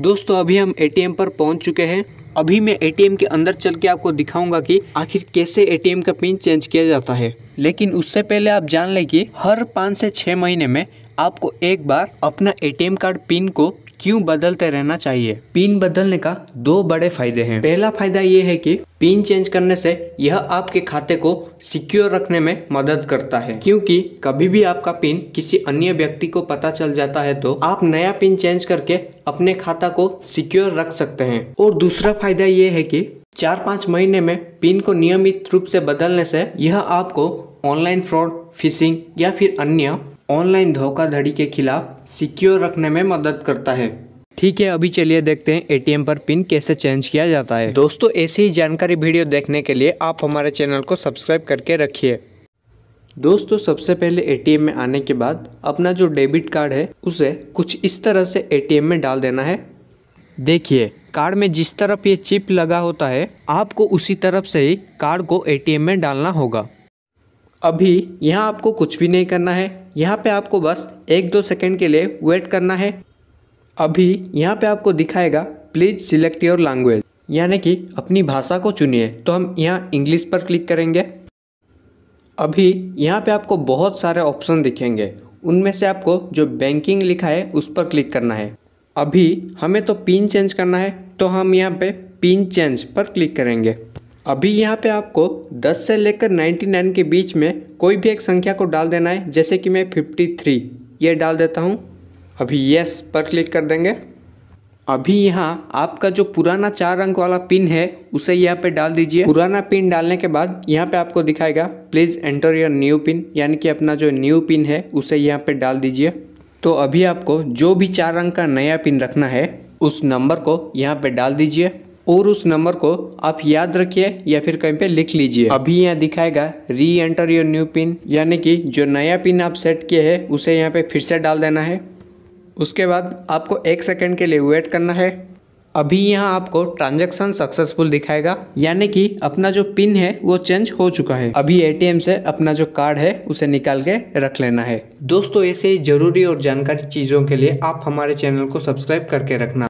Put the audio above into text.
दोस्तों अभी हम एटीएम पर पहुंच चुके हैं अभी मैं एटीएम के अंदर चल के आपको दिखाऊंगा कि आखिर कैसे एटीएम का पिन चेंज किया जाता है लेकिन उससे पहले आप जान लें कि हर पाँच से छः महीने में आपको एक बार अपना एटीएम कार्ड पिन को क्यों बदलते रहना चाहिए पिन बदलने का दो बड़े फायदे हैं पहला फायदा ये है कि पिन चेंज करने से यह आपके खाते को सिक्योर रखने में मदद करता है क्योंकि कभी भी आपका पिन किसी अन्य व्यक्ति को पता चल जाता है तो आप नया पिन चेंज करके अपने खाता को सिक्योर रख सकते हैं और दूसरा फायदा ये है कि चार पाँच महीने में पिन को नियमित रूप से बदलने से यह आपको ऑनलाइन फ्रॉड फिशिंग या फिर अन्य ऑनलाइन धोखाधड़ी के खिलाफ सिक्योर रखने में मदद करता है ठीक है अभी चलिए देखते हैं एटीएम पर पिन कैसे चेंज किया जाता है दोस्तों ऐसी ही जानकारी वीडियो देखने के लिए आप हमारे चैनल को सब्सक्राइब करके रखिए दोस्तों सबसे पहले एटीएम में आने के बाद अपना जो डेबिट कार्ड है उसे कुछ इस तरह से एटीएम में डाल देना है देखिए कार्ड में जिस तरफ ये चिप लगा होता है आपको उसी तरफ से ही कार्ड को ए में डालना होगा अभी यहाँ आपको कुछ भी नहीं करना है यहाँ पे आपको बस एक दो सेकेंड के लिए वेट करना है अभी यहाँ पे आपको दिखाएगा प्लीज़ सिलेक्ट योर लैंग्वेज यानी कि अपनी भाषा को चुनिए तो हम यहाँ इंग्लिश पर क्लिक करेंगे अभी यहाँ पे आपको बहुत सारे ऑप्शन दिखेंगे उनमें से आपको जो बैंकिंग लिखा है उस पर क्लिक करना है अभी हमें तो पिन चेंज करना है तो हम यहाँ पर पिन चेंज पर क्लिक करेंगे अभी यहाँ पे आपको 10 से लेकर 99 के बीच में कोई भी एक संख्या को डाल देना है जैसे कि मैं 53 ये डाल देता हूँ अभी यस पर क्लिक कर देंगे अभी यहाँ आपका जो पुराना चार अंक वाला पिन है उसे यहाँ पे डाल दीजिए पुराना पिन डालने के बाद यहाँ पे आपको दिखाएगा please enter your new pin यानी कि अपना जो न्यू पिन है उसे यहाँ पे डाल दीजिए तो अभी आपको जो भी चार अंक का नया पिन रखना है उस नंबर को यहाँ पे डाल दीजिए और उस नंबर को आप याद रखिए या फिर कहीं पे लिख लीजिए अभी यहाँ दिखाएगा री एंटर योर न्यू पिन यानी कि जो नया पिन आप सेट किए हैं उसे यहाँ पे फिर से डाल देना है उसके बाद आपको एक सेकेंड के लिए वेट करना है अभी यहाँ आपको ट्रांजैक्शन सक्सेसफुल दिखाएगा यानी कि अपना जो पिन है वो चेंज हो चुका है अभी एटीएम से अपना जो कार्ड है उसे निकाल के रख लेना है दोस्तों ऐसे ही जरूरी और जानकारी चीज़ों के लिए आप हमारे चैनल को सब्सक्राइब करके रखना